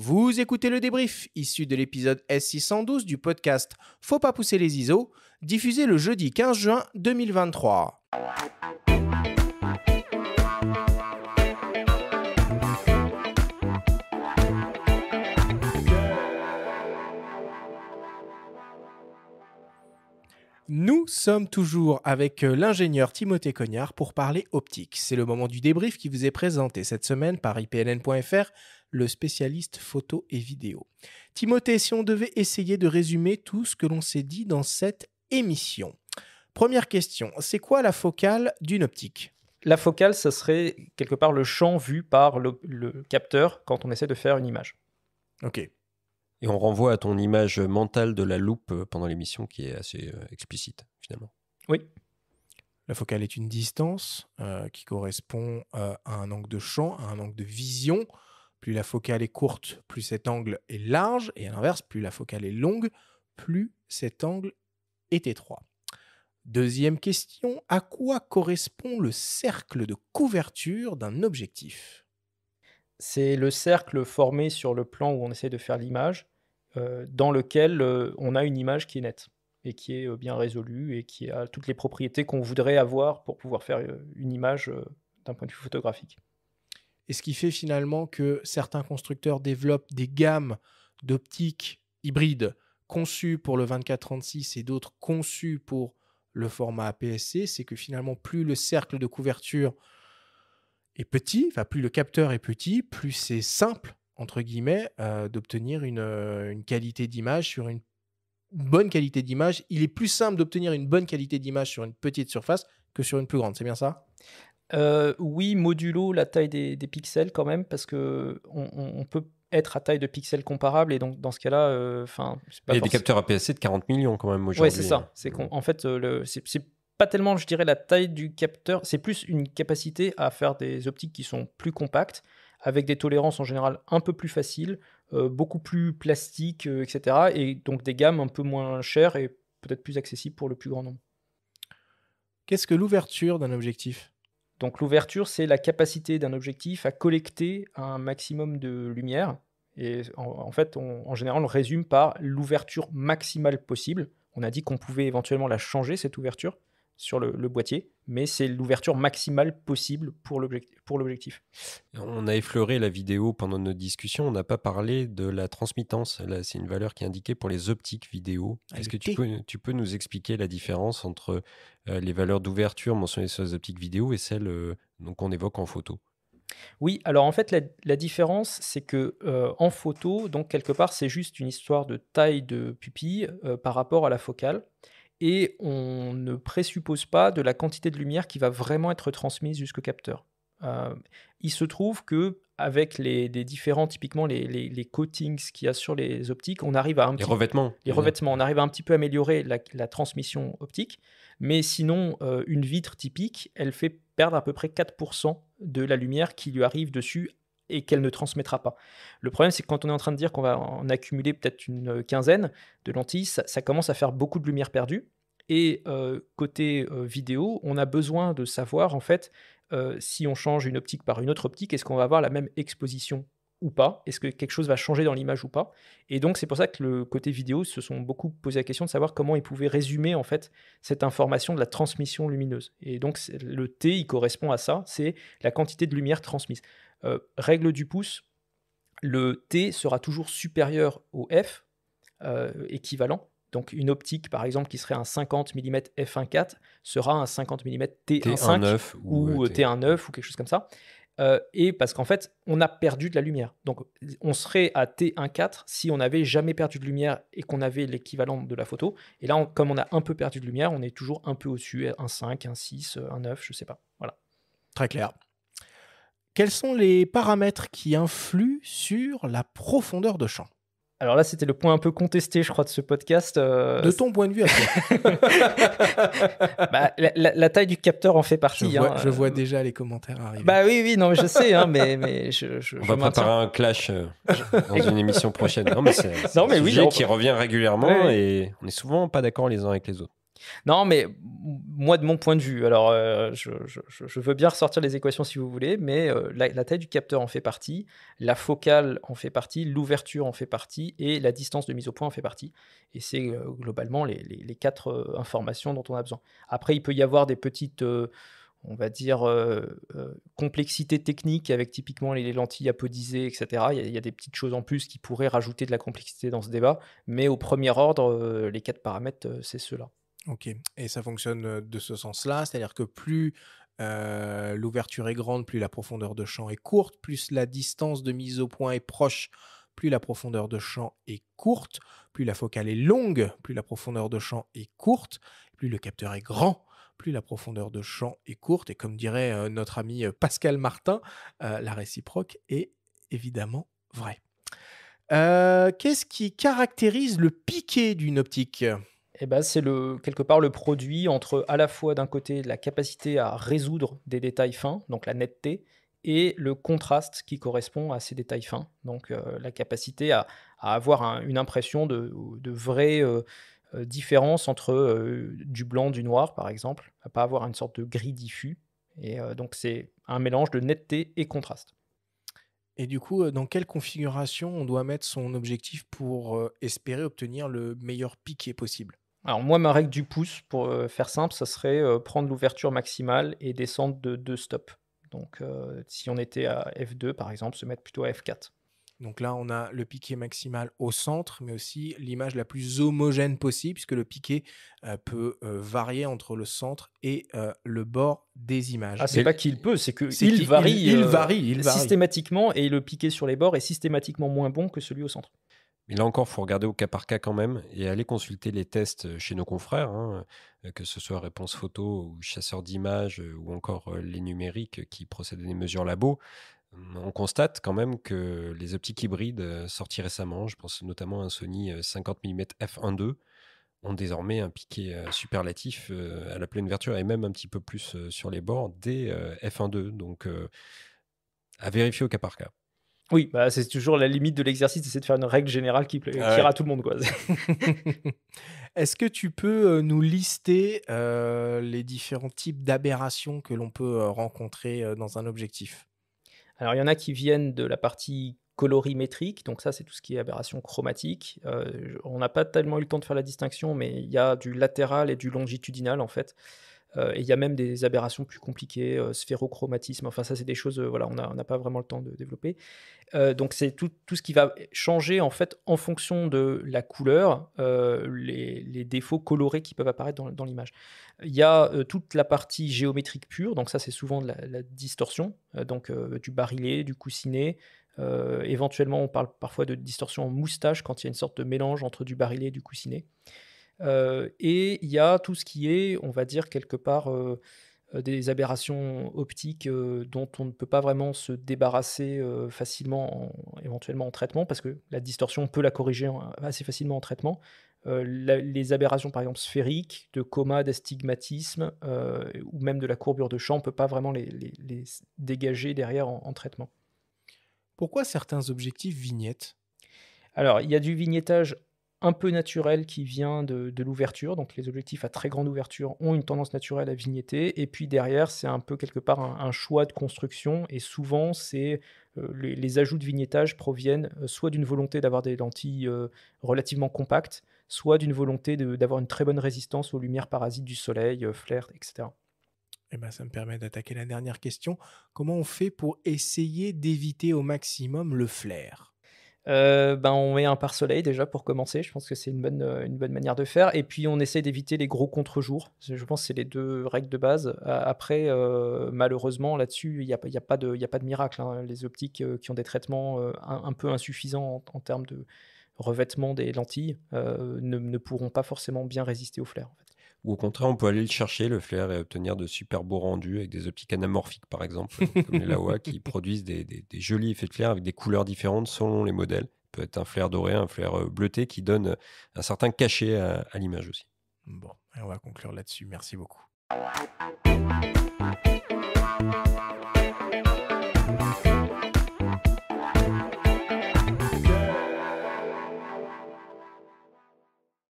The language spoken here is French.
Vous écoutez le débrief, issu de l'épisode S612 du podcast Faut pas pousser les ISO, diffusé le jeudi 15 juin 2023. Nous sommes toujours avec euh, l'ingénieur Timothée Cognard pour parler optique. C'est le moment du débrief qui vous est présenté cette semaine par IPLN.fr le spécialiste photo et vidéo. Timothée, si on devait essayer de résumer tout ce que l'on s'est dit dans cette émission. Première question, c'est quoi la focale d'une optique La focale, ça serait quelque part le champ vu par le, capteur quand on essaie de faire une image. Ok. Et on renvoie à ton image mentale de la loupe pendant l'émission qui est assez euh, explicite finalement. Oui. La focale est une distance euh, qui correspond euh, à un angle de champ, à un angle de vision. Plus la focale est courte, plus cet angle est large. Et à l'inverse, plus la focale est longue, plus cet angle est étroit. Deuxième question, à quoi correspond le cercle de couverture d'un objectif C'est le cercle formé sur le plan où on essaie de faire l'image, euh, dans lequel euh, on a une image qui est nette et qui est euh, bien résolue et qui a toutes les propriétés qu'on voudrait avoir pour pouvoir faire une image d'un point de vue photographique et ce qui fait finalement que certains constructeurs développent des gammes d'optiques hybrides conçues pour le 24-36 et d'autres conçues pour le format APS-C, c'est que finalement plus le cercle de couverture est petit, enfin plus le capteur est petit, plus c'est simple entre guillemets euh, d'obtenir une, euh, une qualité d'image sur une bonne qualité d'image. Il est plus simple d'obtenir une bonne qualité d'image sur une petite surface que sur une plus grande, c'est bien ça euh, oui, modulo la taille des, pixels quand même, parce que on, peut être à taille de pixels comparable et donc dans ce cas-là, euh, enfin. il y a des capteurs APS-C de 40 millions quand même aujourd'hui. Oui, c'est ça. Hein. C'est en fait, euh, le, c'est, pas tellement, je dirais, la taille du capteur, c'est plus une capacité à faire des optiques qui sont plus compactes, avec des tolérances en général un peu plus faciles, beaucoup plus plastiques, etc. Et donc des gammes un peu moins chères et peut-être plus accessibles pour le plus grand nombre. Qu'est-ce que l'ouverture d'un objectif donc l'ouverture, c'est la capacité d'un objectif à collecter un maximum de lumière. Et en, fait, en général, on résume par l'ouverture maximale possible. On a dit qu'on pouvait éventuellement la changer, cette ouverture sur le, boîtier, mais c'est l'ouverture maximale possible pour l'objectif. On a effleuré la vidéo pendant notre discussion, on n'a pas parlé de la transmittance. c'est une valeur qui est indiquée pour les optiques vidéo. Ah, Est-ce que tu peux, nous expliquer la différence entre euh, les valeurs d'ouverture mentionnées sur les optiques vidéo et celles euh, donc qu'on évoque en photo oui, alors en fait la, différence c'est que euh, en photo, donc quelque part c'est juste une histoire de taille de pupille par rapport à la focale et on ne présuppose pas de la quantité de lumière qui va vraiment être transmise jusqu'au capteur. Euh, il se trouve que avec les, différents, typiquement les, les, les coatings qu'il y a sur les optiques, on arrive à un petit, revêtements, les revêtements, on arrive un petit peu améliorer la, transmission optique, mais sinon euh, une vitre typique, elle fait perdre à peu près 4% de la lumière qui lui arrive dessus et qu'elle ne transmettra pas. Le problème, c'est que quand on est en train de dire qu'on va en accumuler peut-être une euh, quinzaine de lentilles, ça, commence à faire beaucoup de lumière perdue. Et euh, côté euh, vidéo, on a besoin de savoir en fait si on change une optique par une autre optique, est-ce qu'on va avoir la même exposition ou pas Est-ce que quelque chose va changer dans l'image ou pas Et donc c'est pour ça que le côté vidéo se sont beaucoup posé la question de savoir comment ils pouvaient résumer en fait cette information de la transmission lumineuse. Et donc le T, il correspond à ça, c'est la quantité de lumière transmise. Euh, règle du pouce, le T sera toujours supérieur au F euh, équivalent. Donc une optique, par exemple, qui serait un 50 mm f1.4 sera un 50 mm T1.5 ou, euh, T1.9 ou quelque chose comme ça. et parce qu'en fait, on a perdu de la lumière. Donc, on serait à T1.4 si on n'avait jamais perdu de lumière et qu'on avait l'équivalent de la photo. Et là, comme on a un peu perdu de lumière, on est toujours un peu au-dessus, un 5, un 6, un 9, je sais pas. Voilà. Très clair. Quels sont les paramètres qui influent sur la profondeur de champ alors là, c'était le point un peu contesté, je crois, de ce podcast. Euh, de ton point de vue, à toi. Bah, la, taille du capteur en fait partie. Je vois, hein, euh, déjà les commentaires arriver. Bah oui, oui, non, je sais, hein, mais, mais je, On va préparer un clash euh, dans une émission prochaine. mais c'est un sujet qui revient régulièrement et on est souvent pas d'accord les uns avec les autres. Non, mais moi, de mon point de vue, alors euh, je, veux bien ressortir les équations si vous voulez, mais euh, la, taille du capteur en fait partie, la focale en fait partie, l'ouverture en fait partie et la distance de mise au point en fait partie. Et c'est euh, globalement les, quatre informations dont on a besoin. Après, il peut y avoir des petites on va dire, complexités techniques avec typiquement les lentilles apodisées, etc. Il y, a, des petites choses en plus qui pourraient rajouter de la complexité dans ce débat, mais au premier ordre, les quatre paramètres, c'est ceux-là. Ok, et ça fonctionne de ce sens-là, c'est-à-dire que plus l'ouverture est grande, plus la profondeur de champ est courte, plus la distance de mise au point est proche, plus la profondeur de champ est courte, plus la focale est longue, plus la profondeur de champ est courte, plus le capteur est grand, plus la profondeur de champ est courte, et comme dirait notre ami Pascal Martin, la réciproque est évidemment vraie. Qu'est-ce qui caractérise le piqué d'une optique eh ben, c'est le, quelque part le produit entre à la fois d'un côté la capacité à résoudre des détails fins, donc la netteté, et le contraste qui correspond à ces détails fins, donc euh, la capacité à, avoir une impression de, vraie euh, euh, différence entre du blanc, du noir par exemple, à pas avoir une sorte de gris diffus. Et donc c'est un mélange de netteté et contraste. Et du coup, dans quelle configuration on doit mettre son objectif pour espérer obtenir le meilleur piqué possible alors moi, ma règle du pouce, pour euh, faire simple, ça serait euh, prendre l'ouverture maximale et descendre de deux stops. Donc euh, si on était à F2 par exemple, se mettre plutôt à F4. Donc là, on a le piqué maximal au centre, mais aussi l'image la plus homogène possible, puisque le piqué peut varier entre le centre et le bord des images. Ah, c'est pas qu'il peut, c'est qu'il varie, varie, varie systématiquement, et le piqué sur les bords est systématiquement moins bon que celui au centre. Mais là encore, il faut regarder au cas par cas quand même et aller consulter les tests euh, chez nos confrères, hein, euh, que ce soit Réponse Photo ou Chasseur d'images euh, ou encore les numériques qui procèdent des mesures labo. Hum, on constate quand même que les optiques hybrides sorties récemment, je pense notamment à un Sony 50 mm f1.2, ont désormais un piqué superlatif à la pleine ouverture et même un petit peu plus sur les bords des f1.2. Donc à vérifier au cas par cas. Oui, bah, c'est toujours la limite de l'exercice, c'est de faire une règle générale qui, plaira à tout le monde. Est-ce que tu peux euh, nous lister euh, les différents types d'aberrations que l'on peut euh, rencontrer dans un objectif Alors, il y en a qui viennent de la partie colorimétrique, donc ça c'est tout ce qui est aberration chromatique. on n'a pas tellement eu le temps de faire la distinction, mais il y a du latéral et du longitudinal en fait. Euh, et il y a même des aberrations plus compliquées, euh, sphérochromatisme, enfin ça c'est des choses, euh, voilà, on n'a pas vraiment le temps de développer. donc c'est tout, ce qui va changer en fait en fonction de la couleur, les, défauts colorés qui peuvent apparaître dans, l'image. Il y a toute la partie géométrique pure, donc ça c'est souvent de la, distorsion, donc du barillet, du coussinet, éventuellement, on parle parfois de distorsion en moustache quand il y a une sorte de mélange entre du barillet et du coussinet. Euh, et il y a tout ce qui est, on va dire, quelque part euh, euh, des aberrations optiques dont on ne peut pas vraiment se débarrasser facilement, éventuellement en traitement, parce que la distorsion, on peut la corriger assez facilement en traitement. les aberrations, par exemple, sphériques, de coma, d'astigmatisme, ou même de la courbure de champ, on ne peut pas vraiment les, dégager derrière en, traitement. Pourquoi certains objectifs vignettent Alors, il y a du vignettage un peu naturel qui vient de, l'ouverture. Donc les objectifs à très grande ouverture ont une tendance naturelle à vignetter. Et puis derrière, c'est un peu quelque part un, choix de construction. Et souvent, c'est euh, les, ajouts de vignettage proviennent euh, soit d'une volonté d'avoir des lentilles euh, relativement compactes, soit d'une volonté d'avoir une très bonne résistance aux lumières parasites du soleil, flair, etc. Eh ben, ça me permet d'attaquer la dernière question. Comment on fait pour essayer d'éviter au maximum le flair euh, ben on met un pare-soleil déjà pour commencer. Je pense que c'est une bonne, euh, une bonne manière de faire. Et puis on essaie d'éviter les gros contre-jours. Je pense que c'est les deux règles de base. Après, euh, malheureusement, là-dessus, il n'y a, pas de, a pas de miracle. Hein. Les optiques qui ont des traitements un, peu insuffisants en, termes de revêtement des lentilles ne, pourront pas forcément bien résister au flair au contraire, on peut aller le chercher, le flair, et obtenir de super beaux rendus avec des optiques anamorphiques, par exemple, euh, comme les Laowa, qui produisent des, jolis effets de flair avec des couleurs différentes selon les modèles. peut être un flair doré, un flair euh, bleuté, qui donne un certain cachet à, l'image aussi. Bon, on va conclure là-dessus. Merci beaucoup.